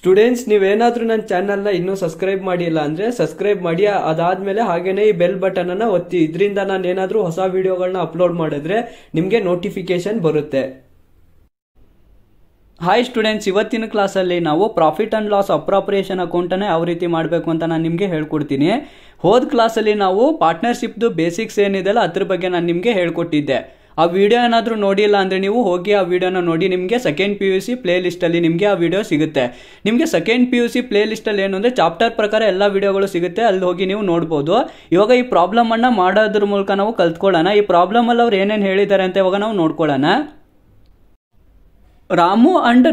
students ನೀವೇನಾದ್ರೂ ನನ್ನ ಚಾನಲ್ನ ಇನ್ನೂ ಸಬ್ಸ್ಕ್ರೈಬ್ ಮಾಡಿಲ್ಲ ಅಂದರೆ ಸಬ್ಸ್ಕ್ರೈಬ್ ಮಾಡಿ ಅದಾದಮೇಲೆ ಹಾಗೇನೇ ಈ ಬೆಲ್ ಬಟನನ್ನು ಒತ್ತಿ ಇದರಿಂದ ನಾನು ಏನಾದರೂ ಹೊಸ ವಿಡಿಯೋಗಳನ್ನ ಅಪ್ಲೋಡ್ ಮಾಡಿದ್ರೆ ನಿಮಗೆ ನೋಟಿಫಿಕೇಶನ್ ಬರುತ್ತೆ ಹಾಯ್ ಸ್ಟೂಡೆಂಟ್ಸ್ ಇವತ್ತಿನ ಕ್ಲಾಸಲ್ಲಿ ನಾವು ಪ್ರಾಫಿಟ್ ಆ್ಯಂಡ್ ಲಾಸ್ ಅಪ್ರಾಪ್ರಿಯೇಷನ್ ಅಕೌಂಟನ್ನು ಯಾವ ರೀತಿ ಮಾಡಬೇಕು ಅಂತ ನಾನು ನಿಮಗೆ ಹೇಳ್ಕೊಡ್ತೀನಿ ಹೋದ ಕ್ಲಾಸಲ್ಲಿ ನಾವು ಪಾರ್ಟ್ನರ್ಶಿಪ್ದು ಬೇಸಿಕ್ಸ್ ಏನಿದೆ ಅಲ್ಲ ಅದ್ರ ಬಗ್ಗೆ ನಾನು ನಿಮಗೆ ಹೇಳ್ಕೊಟ್ಟಿದ್ದೆ ಆ ವಿಡಿಯೋ ಏನಾದರೂ ನೋಡಿಲ್ಲ ಅಂದರೆ ನೀವು ಹೋಗಿ ಆ ವಿಡಿಯೋನ ನೋಡಿ ನಿಮಗೆ second P U C play ಲಿಸ್ಟಲ್ಲಿ ನಿಮಗೆ ಆ ವಿಡಿಯೋ ಸಿಗುತ್ತೆ ನಿಮಗೆ second P U C play ಲಿಸ್ಟಲ್ಲಿ ಏನು ಅಂದರೆ ಚಾಪ್ಟರ್ ಪ್ರಕಾರ ಎಲ್ಲ ವಿಡಿಯೋಗಳು ಸಿಗುತ್ತೆ ಅಲ್ಲಿ ಹೋಗಿ ನೀವು ನೋಡ್ಬೋದು ಇವಾಗ ಈ ಪ್ರಾಬ್ಲಮನ್ನು ಮಾಡೋದ್ರ ಮೂಲಕ ನಾವು ಕಲ್ತ್ಕೊಳ್ಳೋಣ ಈ ಪ್ರಾಬ್ಲಮಲ್ಲಿ ಅವ್ರು ಏನೇನು ಹೇಳಿದ್ದಾರೆ ಅಂತ ಇವಾಗ ನಾವು ನೋಡ್ಕೊಳ್ಳೋಣ Ramu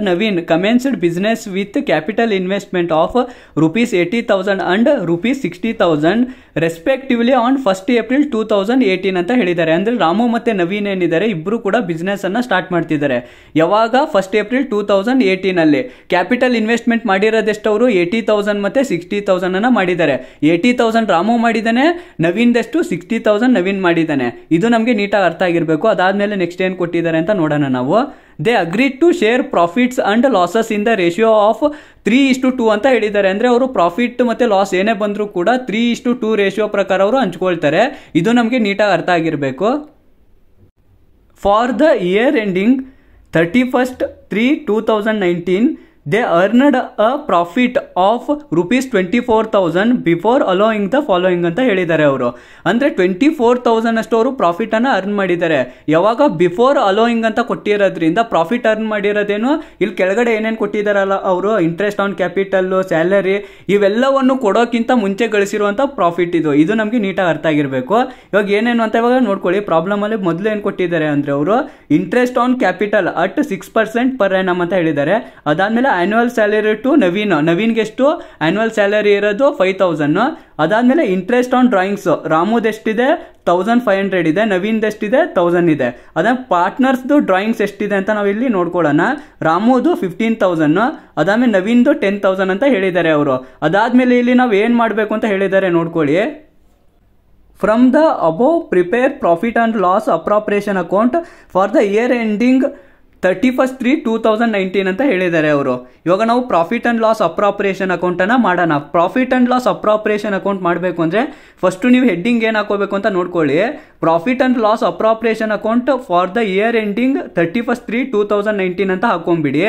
Naveen commenced business with capital investment of rupees eighty thousand and rupees sixty thousand respectively on first April two thousand eighteen ಅಂತ ಹೇಳಿದ್ದಾರೆ ಅಂದರೆ ರಾಮು ಮತ್ತು ನವೀನ್ ಏನಿದ್ದಾರೆ ಇಬ್ಬರು ಕೂಡ ಬಿಸ್ನೆಸ್ಸನ್ನು ಸ್ಟಾರ್ಟ್ ಮಾಡ್ತಿದ್ದಾರೆ ಯಾವಾಗ ಫಸ್ಟ್ ಏಪ್ರಿಲ್ ಟೂ ತೌಸಂಡ್ ಏಯ್ಟೀನಲ್ಲಿ ಕ್ಯಾಪಿಟಲ್ ಇನ್ವೆಸ್ಟ್ಮೆಂಟ್ ಮಾಡಿರೋದೆಷ್ಟು ಅವರು ಏಯ್ಟಿ ತೌಸಂಡ್ ಮತ್ತು ಸಿಕ್ಸ್ಟಿ ತೌಸಂಡನ್ನು ಮಾಡಿದ್ದಾರೆ ಏಯ್ಟಿ ತೌಸಂಡ್ ರಾಮು ಮಾಡಿದ್ದಾನೆ ನವೀನ್ದಷ್ಟು ಸಿಕ್ಸ್ಟಿ ತೌಸಂಡ್ ನವೀನ್ ಮಾಡಿದ್ದಾನೆ ಇದು ನಮಗೆ ನೀಟಾಗಿ ಅರ್ಥ ಆಗಿರಬೇಕು ಅದಾದಮೇಲೆ ನೆಕ್ಸ್ಟ್ ಏನು ಕೊಟ್ಟಿದ್ದಾರೆ ಅಂತ ನೋಡೋಣ ನಾವು they agree to share profits and losses in the ratio of three ಇಷ್ಟು ಟು ಅಂತ ಹೇಳಿದ್ದಾರೆ ಅಂದರೆ ಅವರು ಪ್ರಾಫಿಟ್ ಮತ್ತು ಲಾಸ್ ಏನೇ ಬಂದರೂ ಕೂಡ ತ್ರೀ ಇಷ್ಟು ಟು ರೇಷಿಯೋ ಪ್ರಕಾರ ಅವರು ಹಂಚ್ಕೊಳ್ತಾರೆ ಇದು ನಮಗೆ ನೀಟಾಗಿ ಅರ್ಥ ಆಗಿರಬೇಕು for the year ending thirty first three two thousand nineteen They earned a profit of rupees twenty four thousand before allowing the following ಅಂತ ಹೇಳಿದ್ದಾರೆ ಅವರು ಅಂದರೆ ಟ್ವೆಂಟಿ ಫೋರ್ ತೌಸಂಡ್ ಅಷ್ಟು ಅವರು ಪ್ರಾಫಿಟನ್ನು ಅರ್ನ್ ಮಾಡಿದ್ದಾರೆ ಯಾವಾಗ ಬಿಫೋರ್ ಅಲೋಯಿಂಗ್ ಅಂತ ಕೊಟ್ಟಿರೋದ್ರಿಂದ ಪ್ರಾಫಿಟ್ ಅರ್ನ್ ಮಾಡಿರೋದೇನು ಇಲ್ಲಿ ಕೆಳಗಡೆ ಏನೇನು ಕೊಟ್ಟಿದ್ದಾರಲ್ಲ ಅವರು ಇಂಟ್ರೆಸ್ಟ್ ಆನ್ ಕ್ಯಾಪಿಟಲ್ಲು ಸ್ಯಾಲರಿ ಇವೆಲ್ಲವನ್ನು ಕೊಡೋಕ್ಕಿಂತ ಮುಂಚೆ ಗಳಿಸಿರುವಂಥ ಪ್ರಾಫಿಟ್ ಇದು ಇದು ನಮಗೆ ನೀಟಾಗಿ ಅರ್ಥ ಆಗಿರಬೇಕು ಇವಾಗ ಏನೇನು ಅಂತ ಇವಾಗ ನೋಡ್ಕೊಳ್ಳಿ ಪ್ರಾಬ್ಲಮಲ್ಲಿ ಮೊದಲು ಏನು ಕೊಟ್ಟಿದ್ದಾರೆ ಅಂದರೆ ಅವರು interest on capital at six percent per annum ಅಂತ ಹೇಳಿದ್ದಾರೆ ಅದಾದಮೇಲೆ ಆ್ಯನ್ಯುವಲ್ ಸ್ಯಾಲರಿ ಟು ನವೀನ್ ನವೀನ್ಗೆ ಎಷ್ಟು ಆ್ಯನ್ಯುವಲ್ ಸ್ಯಾಲರಿ ಇರೋದು ಫೈವ್ ತೌಸಂಡ್ ಅದಾದಮೇಲೆ ಇಂಟ್ರೆಸ್ಟ್ ಆನ್ ಡ್ರಾಯಿಂಗ್ಸ್ ರಾಮುದ್ ಎಷ್ಟಿದೆ ತೌಸಂಡ್ ಫೈವ್ ಹಂಡ್ರೆಡ್ ಇದೆ ನವೀನ್ ಎಷ್ಟಿದೆ ತೌಸಂಡ್ ಇದೆ ಅದಾದ ಪಾರ್ಟ್ನರ್ಸ್ದು ಡ್ರಾಯಿಂಗ್ಸ್ ಎಷ್ಟಿದೆ ಅಂತ ನಾವು ಇಲ್ಲಿ ನೋಡ್ಕೊಳ್ಳೋಣ ರಾಮುದು ಫಿಫ್ಟೀನ್ ತೌಸಂಡ್ ಅದಾದ್ಮೇಲೆ ನವೀನ್ದು ಟೆನ್ ತೌಸಂಡ್ ಅಂತ ಹೇಳಿದ್ದಾರೆ ಅವರು ಅದಾದಮೇಲೆ ಇಲ್ಲಿ ನಾವು ಏನು ಮಾಡಬೇಕು ಅಂತ ಹೇಳಿದ್ದಾರೆ ನೋಡ್ಕೊಳ್ಳಿ from the above prepare profit and loss appropriation account for the year ending thirty first three two thousand nineteen ಅಂತ ಹೇಳಿದ್ದಾರೆ ಅವರು ಇವಾಗ ನಾವು ಪ್ರಾಫಿಟ್ ಆ್ಯಂಡ್ ಲಾಸ್ ಅಪ್ರಾಪ್ರೇಷನ್ ಅಕೌಂಟನ್ನು ಮಾಡೋಣ profit and loss appropriation account ಮಾಡಬೇಕು ಅಂದರೆ ಫಸ್ಟು ನೀವು ಹೆಡ್ಡಿಂಗ್ ಏನು ಹಾಕೋಬೇಕು ಅಂತ ನೋಡ್ಕೊಳ್ಳಿ profit and loss appropriation account for the year ending thirty first three two thousand nineteen ಅಂತ ಹಾಕೊಂಬಿಡಿ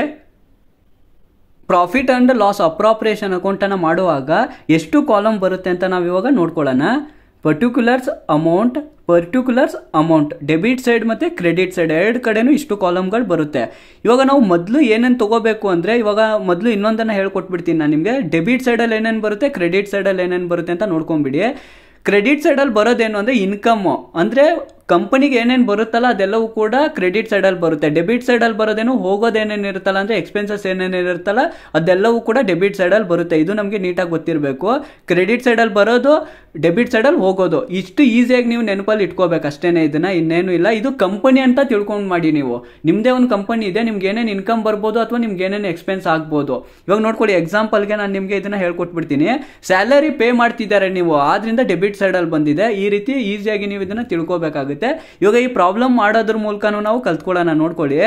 ಪ್ರಾಫಿಟ್ ಆ್ಯಂಡ್ ಲಾಸ್ ಅಪ್ರಾಪ್ರೇಷನ್ ಅಕೌಂಟನ್ನು ಮಾಡುವಾಗ ಎಷ್ಟು ಕಾಲಮ್ ಬರುತ್ತೆ ಅಂತ ನಾವು ಇವಾಗ ನೋಡ್ಕೊಳ್ಳೋಣ particulars amount particulars amount debit side ಮತ್ತು ಕ್ರೆಡಿಟ್ ಸೈಡ್ ಎರಡು ಕಡೆನೂ ಇಷ್ಟು ಕಾಲಮ್ಗಳು ಬರುತ್ತೆ ಇವಾಗ ನಾವು ಮೊದಲು ಏನೇನು ತೊಗೋಬೇಕು ಅಂದರೆ ಇವಾಗ ಮೊದಲು ಇನ್ನೊಂದನ್ನು ಹೇಳ್ಕೊಟ್ಬಿಡ್ತೀನಿ ನಾನು ನಿಮಗೆ ಡೆಬಿಟ್ ಸೈಡಲ್ಲಿ ಏನೇನು ಬರುತ್ತೆ ಕ್ರೆಡಿಟ್ ಸೈಡಲ್ಲಿ ಏನೇನು ಬರುತ್ತೆ ಅಂತ ನೋಡ್ಕೊಂಬಿಡಿ ಕ್ರೆಡಿಟ್ ಸೈಡಲ್ಲಿ ಬರೋದೇನು ಅಂದರೆ ಇನ್ಕಮ್ ಅಂದರೆ ಕಂಪನಿಗೆ ಏನೇನು ಬರುತ್ತಲ್ಲ ಅದೆಲ್ಲವೂ ಕೂಡ ಕ್ರೆಡಿಟ್ ಸೈಡಲ್ಲಿ ಬರುತ್ತೆ ಡೆಬಿಟ್ ಸೈಡಲ್ಲಿ ಬರೋದೇನು ಹೋಗೋದೇನೇನು ಇರುತ್ತಲ್ಲ ಅಂದರೆ ಎಕ್ಸ್ಪೆನ್ಸಸ್ ಏನೇನು ಇರುತ್ತಲ್ಲ ಅದೆಲ್ಲವೂ ಕೂಡ ಡೆಬಿಟ್ ಸೈಡಲ್ಲಿ ಬರುತ್ತೆ ಇದು ನಮಗೆ ನೀಟಾಗಿ ಗೊತ್ತಿರಬೇಕು ಕ್ರೆಡಿಟ್ ಸೈಡಲ್ಲಿ ಬರೋದು ಡೆಬಿಟ್ ಸೈಡಲ್ಲಿ ಹೋಗೋದು ಇಷ್ಟು ಈಸಿಯಾಗಿ ನೀವು ನೆನಪಲ್ಲಿ ಇಟ್ಕೋಬೇಕು ಅಷ್ಟೇ ಇದನ್ನು ಇನ್ನೇನು ಇಲ್ಲ ಇದು ಕಂಪನಿ ಅಂತ ತಿಳ್ಕೊಂಡು ಮಾಡಿ ನೀವು ನಿಮ್ಮದೇ ಒಂದು ಕಂಪನಿ ಇದೆ ನಿಮ್ಗೆ ಏನೇನು ಇನ್ಕಮ್ ಬರ್ಬೋದು ಅಥವಾ ನಿಮ್ಗೆ ಏನೇನು ಎಕ್ಸ್ಪೆನ್ಸ್ ಆಗ್ಬೋದು ಇವಾಗ ನೋಡ್ಕೊಳ್ಳಿ ಎಕ್ಸಾಂಪಲ್ಗೆ ನಾನು ನಿಮಗೆ ಇದನ್ನು ಹೇಳ್ಕೊಟ್ಬಿಡ್ತೀನಿ ಸ್ಯಾಲರಿ ಪೇ ಮಾಡ್ತಿದ್ದಾರೆ ನೀವು ಆದ್ರಿಂದ ಡೆಬಿಟ್ ಸೈಡಲ್ಲಿ ಬಂದಿದೆ ಈ ರೀತಿ ಈಸಿಯಾಗಿ ನೀವು ಇದನ್ನು ತಿಳ್ಕೊಬೇಕಾಗುತ್ತೆ ಇವಾಗ ಈ ಪ್ರಾಬ್ಲಮ್ ಮಾಡೋದ್ರ ಮೂಲಕನೂ ನಾವು ಕಲ್ತ್ಕೊಳ್ಳೋಣ ನೋಡ್ಕೊಳ್ಳಿ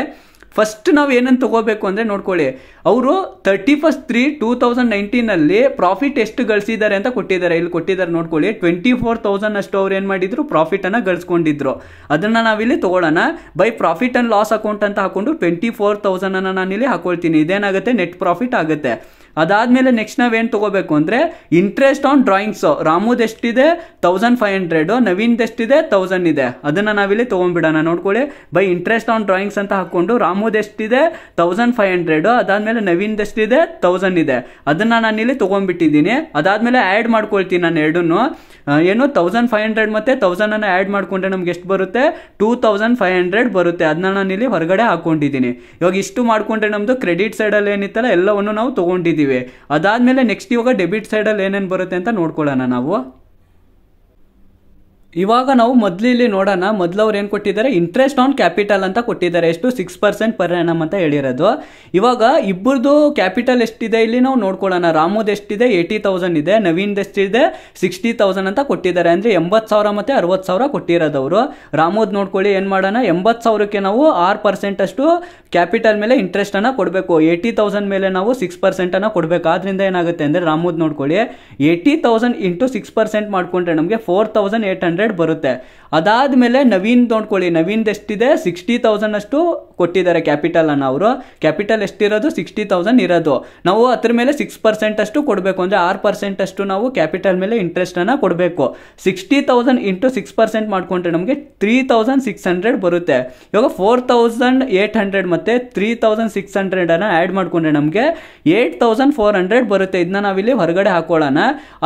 ಫಸ್ಟ್ ನಾವು ಏನನ್ನು ತೊಗೋಬೇಕು ಅಂದರೆ ನೋಡ್ಕೊಳ್ಳಿ ಅವರು thirty first three two thousand ನೈನ್ಟೀನಲ್ಲಿ ಪ್ರಾಫಿಟ್ ಎಷ್ಟು ಗಳಿಸಿದ್ದಾರೆ ಅಂತ ಕೊಟ್ಟಿದ್ದಾರೆ ಇಲ್ಲಿ ಕೊಟ್ಟಿದ್ದಾರೆ ನೋಡ್ಕೊಳ್ಳಿ ಟ್ವೆಂಟಿ ಫೋರ್ ತೌಸಂಡ್ ಅಷ್ಟು ಅವ್ರು ಏನು ಮಾಡಿದ್ರು ಪ್ರಾಫಿಟನ್ನು ಗಳಿಸ್ಕೊಂಡಿದ್ರು ಅದನ್ನು ನಾವಿಲ್ಲಿ ತೊಗೊಳ್ಳೋಣ by profit and loss account ಅಂತ ಹಾಕೊಂಡು ಟ್ವೆಂಟಿ ಫೋರ್ ತೌಸಂಡನ್ನು ನಾನಿಲ್ಲಿ ಹಾಕೊಳ್ತೀನಿ ಇದೇನಾಗುತ್ತೆ ನೆಟ್ ಪ್ರಾಫಿಟ್ ಆಗುತ್ತೆ ಅದಾದಮೇಲೆ ನೆಕ್ಸ್ಟ್ ನಾವೇನು ತೊಗೋಬೇಕು ಅಂದರೆ ಇಂಟ್ರೆಸ್ಟ್ ಆನ್ ಡ್ರಾಯಿಂಗ್ಸು ರಾಮುದ್ ಎಷ್ಟಿದೆ ತೌಸಂಡ್ ಫೈವ್ ಹಂಡ್ರೆಡು ನವೀನ್ದು ಎಷ್ಟಿದೆ ತೌಸಂಡ್ ಇದೆ ಅದನ್ನು ನಾವಿಲ್ಲಿ ತೊಗೊಂಡ್ಬಿಡೋಣ ನೋಡ್ಕೊಳ್ಳಿ ಬೈ ಇಂಟ್ರೆಸ್ಟ್ ಆನ್ ಡ್ರಾಯಿಂಗ್ಸ್ ಅಂತ ಹಾಕ್ಕೊಂಡು ರಾಮುದ್ ಎಷ್ಟಿದೆ ತೌಸಂಡ್ ಫೈವ್ ಹಂಡ್ರೆಡು ಅದಾದಮೇಲೆ ನವೀನ್ದು ಎಷ್ಟಿದೆ ತೌಸಂಡ್ ಇದೆ ಅದನ್ನು ನಾನಿಲ್ಲಿ ತೊಗೊಂಡ್ಬಿಟ್ಟಿದ್ದೀನಿ ಅದಾದಮೇಲೆ ಆ್ಯಡ್ ಮಾಡ್ಕೊಳ್ತೀನಿ ನಾನು ಎರಡನ್ನೂ ಏನು ತೌಸಂಡ್ ಫೈವ್ ಹಂಡ್ರೆಡ್ ಮತ್ತು ತೌಸಂಡನ್ನು ಆ್ಯಡ್ ಮಾಡಿಕೊಂಡ್ರೆ ನಮ್ಗೆ ಎಷ್ಟು ಬರುತ್ತೆ ಟೂ ತೌಸಂಡ್ ಫೈವ್ ಹಂಡ್ರೆಡ್ ಬರುತ್ತೆ ಅದನ್ನ ನಾನು ಇಲ್ಲಿ ಹೊರಗಡೆ ಹಾಕ್ಕೊಂಡಿದ್ದೀನಿ ಇವಾಗ ಇಷ್ಟು ಮಾಡಿಕೊಂಡ್ರೆ ನಮ್ಮದು ಕ್ರೆಡಿಟ್ ಸೈಡಲ್ಲಿ ಏನಿತ್ತಲ್ಲ ಎಲ್ಲವನ್ನು ನಾವು ತೊಗೊಂಡಿದ್ದೀವಿ ನೋಡಿದ್ದೀವಿ ಅದಾದಮೇಲೆ ನೆಕ್ಸ್ಟ್ ಇವಾಗ ಡೆಬಿಟ್ ಸೈಡಲ್ಲಿ ಏನೇನು ಬರುತ್ತೆ ಅಂತ ನೋಡ್ಕೊಳ್ಳೋಣ ನಾವು ಇವಾಗ ನಾವು ಮೊದ್ಲು ಇಲ್ಲಿ ನೋಡೋಣ ಮೊದ್ಲು ಅವ್ರು ಏನು ಕೊಟ್ಟಿದ್ದಾರೆ ಇಂಟ್ರೆಸ್ಟ್ ಆನ್ ಕ್ಯಾಪಿಟಲ್ ಅಂತ ಕೊಟ್ಟಿದ್ದಾರೆ ಎಷ್ಟು ಸಿಕ್ಸ್ ಪರ್ಸೆಂಟ್ ಪರ್ ಆ್ಯನಮ್ ಅಂತ ಹೇಳಿರೋದು ಇವಾಗ ಇಬ್ಬರದು ಕ್ಯಾಪಿಟಲ್ ಎಷ್ಟಿದೆ ಇಲ್ಲಿ ನಾವು ನೋಡ್ಕೊಳ್ಳೋಣ ರಾಮುದ್ ಎಷ್ಟಿದೆ ಏಯ್ಟಿ ತೌಸಂಡ್ ಇದೆ ನವೀನ್ ಎಷ್ಟಿದೆ ಸಿಕ್ಸ್ಟಿ ತೌಸಂಡ್ ಅಂತ ಕೊಟ್ಟಿದ್ದಾರೆ ಅಂದರೆ ಎಂಬತ್ತು ಸಾವಿರ ಮತ್ತು ಅರವತ್ತು ಸಾವಿರ ಕೊಟ್ಟಿರೋದವರು ರಾಮುದ್ ನೋಡ್ಕೊಳ್ಳಿ ಏನು ಮಾಡೋಣ ಎಂಬತ್ತು ಸಾವಿರಕ್ಕೆ ನಾವು ಆರು ಪರ್ಸೆಂಟ್ ಅಷ್ಟು ಕ್ಯಾಪಿಟಲ್ ಮೇಲೆ ಇಂಟ್ರೆಸ್ಟನ್ನು ಕೊಡಬೇಕು ಏಯ್ಟಿ ತೌಸಂಡ್ ಮೇಲೆ ನಾವು ಸಿಕ್ಸ್ ಪರ್ಸೆಂಟನ್ನು ಕೊಡಬೇಕು ಆದ್ದರಿಂದ ಏನಾಗುತ್ತೆ ಅಂದರೆ ರಾಮುದ್ ನೋಡ್ಕೊಳ್ಳಿ eighty thousand into six percent ಮಾಡಿಕೊಂಡ್ರೆ ನಮಗೆ four thousand eight hundred hundred ಬರುತ್ತೆ ಅದಾದ ಮೇಲೆ ನವೀನ್ ತೊಗೊಂಡ್ಕೊಳ್ಳಿ ನವೀನ್ ಎಷ್ಟಿದೆ ಸಿಕ್ಸ್ಟಿ ತೌಸಂಡ್ ಅಷ್ಟು ಕೊಟ್ಟಿದ್ದಾರೆ ಕ್ಯಾಪಿಟಲ್ ಅನ್ನ ಅವರು ಕ್ಯಾಪಿಟಲ್ ಎಷ್ಟಿರೋದು ಸಿಕ್ಸ್ಟಿ ತೌಸಂಡ್ ಇರೋದು ನಾವು ಅದ್ರ ಮೇಲೆ ಸಿಕ್ಸ್ ಪರ್ಸೆಂಟ್ ಅಷ್ಟು ಕೊಡಬೇಕು ಅಂದ್ರೆ ಆರು ಪರ್ಸೆಂಟ್ ಅಷ್ಟು ನಾವು ಕ್ಯಾಪಿಟಲ್ ಮೇಲೆ ಇಂಟ್ರೆಸ್ಟ್ ಅನ್ನ ಕೊಡಬೇಕು sixty thousand into six percent ಮಾಡ್ಕೊಂಡ್ರೆ ನಮಗೆ ತ್ರೀ ತೌಸಂಡ್ ಸಿಕ್ಸ್ ಹಂಡ್ರೆಡ್ ಬರುತ್ತೆ ಇವಾಗ ಫೋರ್ ತೌಸಂಡ್ ಏಟ್ ಹಂಡ್ರೆಡ್ ಮತ್ತೆ ತ್ರೀ ತೌಸಂಡ್ ಸಿಕ್ಸ್ ಹಂಡ್ರೆಡ್ ಅನ್ನ ಆ್ಯಡ್ ಮಾಡ್ಕೊಂಡ್ರೆ ನಮಗೆ ಏಟ್ ತೌಸಂಡ್ ಫೋರ್ ಹಂಡ್ರೆಡ್ ಬರುತ್ತೆ ಇದನ್ನ ನಾವಿಲ್ಲಿ ಹೊರಗಡೆ ಹಾಕೊಳ್ಳೋಣ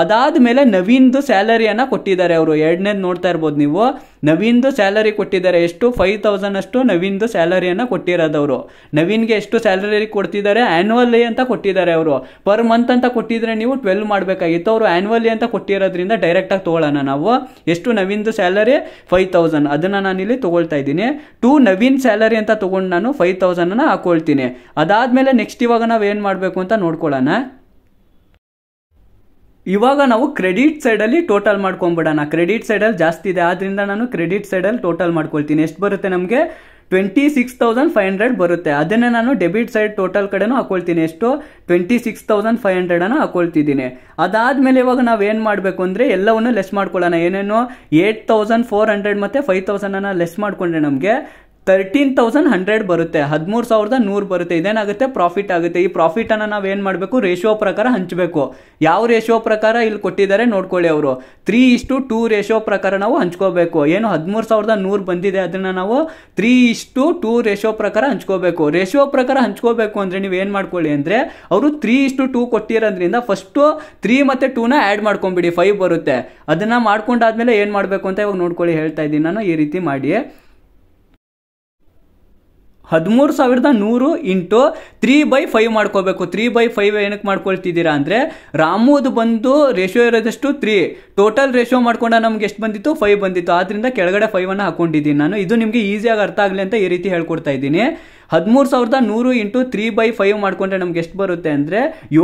ಅದಾದ ಮೇಲೆ ನವೀನ್ದು ಸ್ಯಾಲರಿಯನ್ನು ಕೊಟ್ಟಿದ್ದಾರೆ ಅವರು ಎರಡನೇದು ನೋಡ್ತಾ ಇರ್ಬೋದು ನೀವು ನವೀನ್ದು ಸ್ಯಾಲರಿ ಕೊಟ್ಟಿದ್ದಾರೆ ಎಷ್ಟು ಫೈವ್ ತೌಸಂಡ್ ಅಷ್ಟು ನವೀನ್ದು ಸ್ಯಾಲರಿಯನ್ನು ಕೊಟ್ಟಿರೋದವರು ನವೀನ್ಗೆ ಎಷ್ಟು ಸ್ಯಾಲರಿ ಕೊಡ್ತಿದ್ದಾರೆ ಆ್ಯನ್ಯುವಲಿ ಅಂತ ಕೊಟ್ಟಿದ್ದಾರೆ ಅವರು ಪರ್ ಮಂತ್ ಅಂತ ಕೊಟ್ಟಿದ್ರೆ ನೀವು ಟ್ವೆಲ್ ಮಾಡಬೇಕಾಗಿತ್ತು ಅವರು ಆ್ಯನ್ಯುವಲಿ ಅಂತ ಕೊಟ್ಟಿರೋದ್ರಿಂದ ಡೈರೆಕ್ಟಾಗಿ ತೊಗೊಳ್ಳೋಣ ನಾವು ಎಷ್ಟು ನವೀನ್ದು ಸ್ಯಾಲರಿ ಫೈವ್ ತೌಸಂಡ್ ಅದನ್ನು ಇಲ್ಲಿ ತೊಗೊಳ್ತಾ ಇದ್ದೀನಿ ಟು ನವೀನ್ ಸ್ಯಾಲರಿ ಅಂತ ತೊಗೊಂಡು ನಾನು ಫೈವ್ ತೌಸಂಡನ್ನು ಹಾಕೊಳ್ತೀನಿ ಅದಾದಮೇಲೆ ನೆಕ್ಸ್ಟ್ ಇವಾಗ ನಾವು ಏನು ಮಾಡಬೇಕು ಅಂತ ನೋಡ್ಕೊಳ್ಳೋಣ ಇವಾಗ ನಾವು ಕ್ರೆಡಿಟ್ ಸೈಡಲ್ಲಿ ಟೋಟಲ್ ಮಾಡ್ಕೊಂಬಿಡೋಣ ಕ್ರೆಡಿಟ್ ಸೈಡಲ್ಲಿ ಜಾಸ್ತಿ ಇದೆ ಆದ್ದರಿಂದ ನಾನು ಕ್ರೆಡಿಟ್ ಸೈಡಲ್ಲಿ ಟೋಟಲ್ ಮಾಡ್ಕೊಳ್ತೀನಿ ಎಷ್ಟು ಬರುತ್ತೆ ನಮಗೆ twenty six thousand five hundred ಬರುತ್ತೆ ಅದನ್ನೇ ನಾನು ಡೆಬಿಟ್ ಸೈಡ್ ಟೋಟಲ್ ಕಡೆನೂ ಹಾಕೊಳ್ತೀನಿ ಎಷ್ಟು ಟ್ವೆಂಟಿ ಸಿಕ್ಸ್ ತೌಸಂಡ್ ಫೈವ್ ಹಂಡ್ರೆಡನ್ನು ಹಾಕೊಳ್ತಿದ್ದೀನಿ ಅದಾದಮೇಲೆ ಇವಾಗ ನಾವು ಏನು ಮಾಡಬೇಕು ಅಂದರೆ ಎಲ್ಲವನ್ನು ಲೆಸ್ ಮಾಡ್ಕೊಳ್ಳೋಣ ಏನೇನು ಏಟ್ ತೌಸಂಡ್ ಫೋರ್ ಹಂಡ್ರೆಡ್ ಮತ್ತು ಫೈವ್ ತೌಸಂಡನ್ನು ಲೆಸ್ ಮಾಡಿಕೊಂಡ್ರೆ ನಮಗೆ ತರ್ಟೀನ್ ತೌಸಂಡ್ ಹಂಡ್ರೆಡ್ ಬರುತ್ತೆ ಹದಿಮೂರು ಸಾವಿರದ ನೂರು ಬರುತ್ತೆ ಇದೇನಾಗುತ್ತೆ ಪ್ರಾಫಿಟ್ ಆಗುತ್ತೆ ಈ ಪ್ರಾಫಿಟನ್ನು ನಾವು ಏನು ಮಾಡಬೇಕು ರೇಷಿಯೋ ಪ್ರಕಾರ ಹಂಚಬೇಕು ಯಾವ ರೇಷಿಯೋ ಪ್ರಕಾರ ಇಲ್ಲಿ ಕೊಟ್ಟಿದ್ದಾರೆ ನೋಡ್ಕೊಳ್ಳಿ ಅವರು ತ್ರೀ ಇಷ್ಟು ಟೂ ರೇಷಿಯೋ ಪ್ರಕಾರ ನಾವು ಹಂಚ್ಕೋಬೇಕು ಏನು ಹದಿಮೂರು ಸಾವಿರದ ನೂರು ಬಂದಿದೆ ಅದನ್ನು ನಾವು ತ್ರೀ ಇಷ್ಟು ಟೂ ರೇಷಿಯೋ ಪ್ರಕಾರ ಹಂಚ್ಕೋಬೇಕು ರೇಷಿಯೋ ಪ್ರಕಾರ ಹಂಚ್ಕೋಬೇಕು ಅಂದರೆ ನೀವು ಏನು ಮಾಡ್ಕೊಳ್ಳಿ ಅಂದರೆ ಅವರು ತ್ರೀ ಇಷ್ಟು ಟೂ ಕೊಟ್ಟಿರೋದ್ರಿಂದ ಫಸ್ಟು ತ್ರೀ ಮತ್ತು ಟೂನ ಆ್ಯಡ್ ಮಾಡ್ಕೊಂಬಿಡಿ ಫೈವ್ ಬರುತ್ತೆ ಅದನ್ನು ಮಾಡ್ಕೊಂಡಾದ್ಮೇಲೆ ಏನು ಮಾಡಬೇಕು ಅಂತ ಇವಾಗ ನೋಡ್ಕೊಳ್ಳಿ ಹೇಳ್ತಾ ಇದ್ದೀನಿ ನಾನು ಈ ರೀತಿ ಮಾಡಿ ಹದಿಮೂರು ಸಾವಿರದ ನೂರು ಇಂಟು ತ್ರೀ ಬೈ ಫೈವ್ ಮಾಡ್ಕೋಬೇಕು ತ್ರೀ ಬೈ ಫೈವ್ ಏನಕ್ಕೆ ಮಾಡ್ಕೊಳ್ತಿದ್ದೀರಾ ಅಂದರೆ ರಾಮುದು ಬಂದು ರೇಷೋ ಇರೋದಷ್ಟು ತ್ರೀ ಟೋಟಲ್ ರೇಷೋ ಮಾಡ್ಕೊಂಡ ನಮ್ಗೆ ಎಷ್ಟು ಬಂದಿತ್ತು ಫೈವ್ ಬಂದಿತ್ತು ಆದ್ದರಿಂದ ಕೆಳಗಡೆ ಫೈವನ್ನು ಹಾಕೊಂಡಿದ್ದೀನಿ ನಾನು ಇದು ನಿಮಗೆ ಈಸಿಯಾಗಿ ಅರ್ಥ ಆಗಲಿ ಅಂತ ಈ ರೀತಿ ಹೇಳ್ಕೊಡ್ತಾ ಇದ್ದೀನಿ ಹದಿಮೂರು ಸಾವಿರದ ನೂರು ಇಂಟು ತ್ರೀ ಬೈ ಫೈವ್ ಮಾಡಿಕೊಂಡ್ರೆ ನಮ್ಗೆ ಎಷ್ಟು ಬರುತ್ತೆ ಅಂದರೆ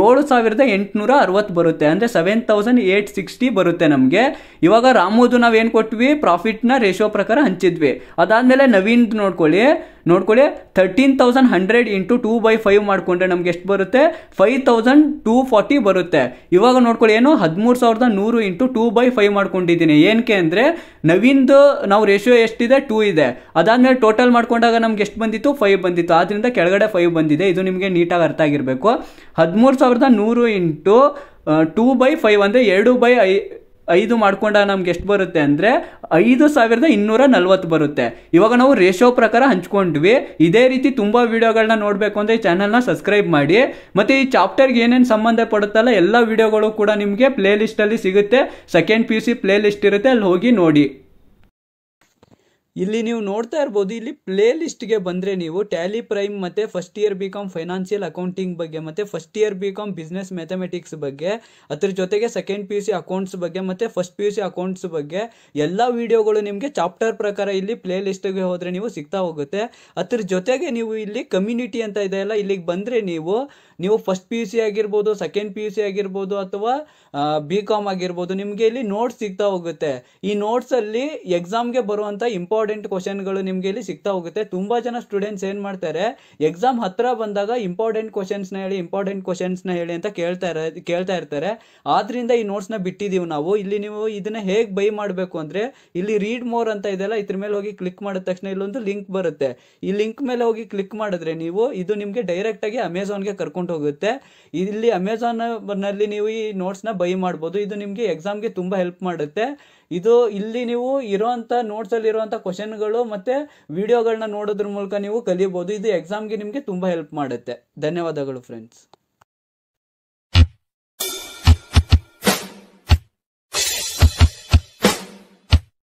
ಏಳು ಸಾವಿರದ ಎಂಟುನೂರ ಅರವತ್ತು ಬರುತ್ತೆ ಅಂದರೆ ಸೆವೆನ್ ತೌಸಂಡ್ ಏಟ್ ಸಿಕ್ಸ್ಟಿ ಬರುತ್ತೆ ನಮಗೆ ಇವಾಗ ರಾಮೋದು ನಾವು ಏನು ಕೊಟ್ವಿ ಪ್ರಾಫಿಟ್ನ ರೇಷೋ ಪ್ರಕಾರ ಹಂಚಿದ್ವಿ ಅದಾದಮೇಲೆ ನವೀನ್ ನೋಡ್ಕೊಳ್ಳಿ ನೋಡ್ಕೊಳ್ಳಿ thirteen thousand hundred into two by five ಮಾಡಿಕೊಂಡ್ರೆ ನಮ್ಗೆ ಎಷ್ಟು ಬರುತ್ತೆ ಫೈವ್ ತೌಸಂಡ್ ಟೂ ಫಾರ್ಟಿ ಬರುತ್ತೆ ಇವಾಗ ನೋಡ್ಕೊಳ್ಳಿ ಏನು ಹದಿಮೂರು ಸಾವಿರದ ನೂರು ಇಂಟು ಟೂ ಬೈ ಫೈವ್ ಮಾಡ್ಕೊಂಡಿದ್ದೀನಿ ಏನಕ್ಕೆ ಅಂದರೆ ನವೀನ್ದು ನಾವು ರೇಷಿಯೋ ಎಷ್ಟಿದೆ ಟೂ ಇದೆ ಅದಾದಮೇಲೆ ಟೋಟಲ್ ಮಾಡ್ಕೊಂಡಾಗ ನಮ್ಗೆ ಎಷ್ಟು ಬಂದಿತ್ತು ಫೈವ್ ಬಂದಿತ್ತು ಆದ್ದರಿಂದ ಕೆಳಗಡೆ ಫೈವ್ ಬಂದಿದೆ ಇದು ನಿಮಗೆ ನೀಟಾಗಿ ಅರ್ಥ ಆಗಿರಬೇಕು ಹದಿಮೂರು ಸಾವಿರದ ನೂರು ಇಂಟು ಟೂ ಬೈ ಫೈವ್ ಅಂದರೆ ಎರಡು ಬೈ ಐ ಐದು ಮಾಡ್ಕೊಂಡ ನಮ್ಗೆ ಎಷ್ಟು ಬರುತ್ತೆ ಅಂದರೆ ಐದು ಸಾವಿರದ ಇನ್ನೂರ ನಲ್ವತ್ತು ಬರುತ್ತೆ ಇವಾಗ ನಾವು ರೇಷೋ ಪ್ರಕಾರ ಹಂಚ್ಕೊಂಡ್ವಿ ಇದೇ ರೀತಿ ತುಂಬ ವೀಡಿಯೋಗಳನ್ನ ನೋಡಬೇಕು ಅಂದರೆ ಈ ಚಾನಲ್ನ ಸಬ್ಸ್ಕ್ರೈಬ್ ಮಾಡಿ ಮತ್ತು ಈ ಚಾಪ್ಟರ್ಗೆ ಏನೇನು ಸಂಬಂಧ ಪಡುತ್ತಲ್ಲ ಎಲ್ಲ ವಿಡಿಯೋಗಳು ಕೂಡ ನಿಮಗೆ ಪ್ಲೇ ಅಲ್ಲಿ ಸಿಗುತ್ತೆ second P U C play list ಇರುತ್ತೆ ಅಲ್ಲಿ ಹೋಗಿ ನೋಡಿ ಇಲ್ಲಿ ನೀವು ನೋಡ್ತಾ ಇರ್ಬೋದು ಇಲ್ಲಿ ಪ್ಲೇ ಲಿಸ್ಟ್ಗೆ ಬಂದರೆ ನೀವು ಟ್ಯಾಲಿ ಪ್ರೈಮ್ ಮತ್ತು first year B Com financial accounting ಬಗ್ಗೆ ಮತ್ತು first year B Com business mathematics ಬಗ್ಗೆ ಅದ್ರ ಜೊತೆಗೆ second P U C accounts ಬಗ್ಗೆ ಮತ್ತು first P U C accounts ಬಗ್ಗೆ ಎಲ್ಲ ವಿಡಿಯೋಗಳು ನಿಮಗೆ ಚಾಪ್ಟರ್ ಪ್ರಕಾರ ಇಲ್ಲಿ ಪ್ಲೇ ಲಿಸ್ಟ್ಗೆ ಹೋದರೆ ನೀವು ಸಿಗ್ತಾ ಹೋಗುತ್ತೆ ಅದ್ರ ಜೊತೆಗೆ ನೀವು ಇಲ್ಲಿ ಕಮ್ಯುನಿಟಿ ಅಂತ ಇದೆಯಲ್ಲ ಇಲ್ಲಿಗೆ ಬಂದರೆ ನೀವು ನೀವು ಫಸ್ಟ್ ಪಿ ಯು ಸಿ ಆಗಿರ್ಬೋದು ಸೆಕೆಂಡ್ ಪಿ ಯು ಸಿ ಆಗಿರ್ಬೋದು ಅಥವಾ ಬಿ ಕಾಮ್ ಆಗಿರ್ಬೋದು ನಿಮಗೆ ಇಲ್ಲಿ ನೋಟ್ಸ್ ಸಿಗ್ತಾ ಹೋಗುತ್ತೆ ಈ ನೋಟ್ಸಲ್ಲಿ ಎಕ್ಸಾಮ್ಗೆ ಬರುವಂಥ ಇಂಪಾರ್ಟೆಂಟ್ ಇಂಪಾರ್ಟೆಂಟ್ ಕ್ವಶನ್ಗಳು ನಿಮಗೆ ಇಲ್ಲಿ ಸಿಗ್ತಾ ಹೋಗುತ್ತೆ ತುಂಬ ಜನ ಸ್ಟೂಡೆಂಟ್ಸ್ ಏನು ಮಾಡ್ತಾರೆ ಎಕ್ಸಾಮ್ ಹತ್ತಿರ ಬಂದಾಗ ಇಂಪಾರ್ಟೆಂಟ್ ಕ್ವಶನ್ಸ್ನ ಹೇಳಿ ಇಂಪಾರ್ಟೆಂಟ್ ಕ್ವಶನ್ಸ್ನ ಹೇಳಿ ಅಂತ ಕೇಳ್ತಾ ಇರ ಕೇಳ್ತಾ ಇರ್ತಾರೆ ಆದ್ದರಿಂದ ಈ ನೋಟ್ಸ್ನ ಬಿಟ್ಟಿದ್ದೀವಿ ನಾವು ಇಲ್ಲಿ ನೀವು ಇದನ್ನ ಹೇಗೆ ಬೈ ಮಾಡಬೇಕು ಅಂದರೆ ಇಲ್ಲಿ ರೀಡ್ ಮೋರ್ ಅಂತ ಇದೆಲ್ಲ ಇದ್ರ ಮೇಲೆ ಹೋಗಿ ಕ್ಲಿಕ್ ಮಾಡಿದ ತಕ್ಷಣ ಇಲ್ಲೊಂದು ಲಿಂಕ್ ಬರುತ್ತೆ ಈ ಲಿಂಕ್ ಮೇಲೆ ಹೋಗಿ ಕ್ಲಿಕ್ ಮಾಡಿದ್ರೆ ನೀವು ಇದು ನಿಮಗೆ ಡೈರೆಕ್ಟಾಗಿ ಅಮೆಝಾನ್ಗೆ ಕರ್ಕೊಂಡು ಹೋಗುತ್ತೆ ಇಲ್ಲಿ ಅಮೆಝಾನ್ನಲ್ಲಿ ನೀವು ಈ ನ ಬೈ ಮಾಡ್ಬೋದು ಇದು ನಿಮಗೆ ಎಕ್ಸಾಮ್ಗೆ ತುಂಬ ಹೆಲ್ಪ್ ಮಾಡುತ್ತೆ ಇದು ಇಲ್ಲಿ ನೀವು ಅಂಥ ನೋಟ್ಸಲ್ಲಿ ಇರುವಂಥ ಕ್ವಶನ್ ಕ್ವಶನ್ಗಳು ಮತ್ತೆ ವಿಡಿಯೋಗಳನ್ನ ನೋಡೋದ್ರ ಮೂಲಕ ನೀವು ಕಲಿಯಬಹುದು ಇದು ಎಕ್ಸಾಮ್ಗೆ ನಿಮಗೆ ತುಂಬ ಹೆಲ್ಪ್ ಮಾಡುತ್ತೆ ಧನ್ಯವಾದಗಳು ಫ್ರೆಂಡ್ಸ್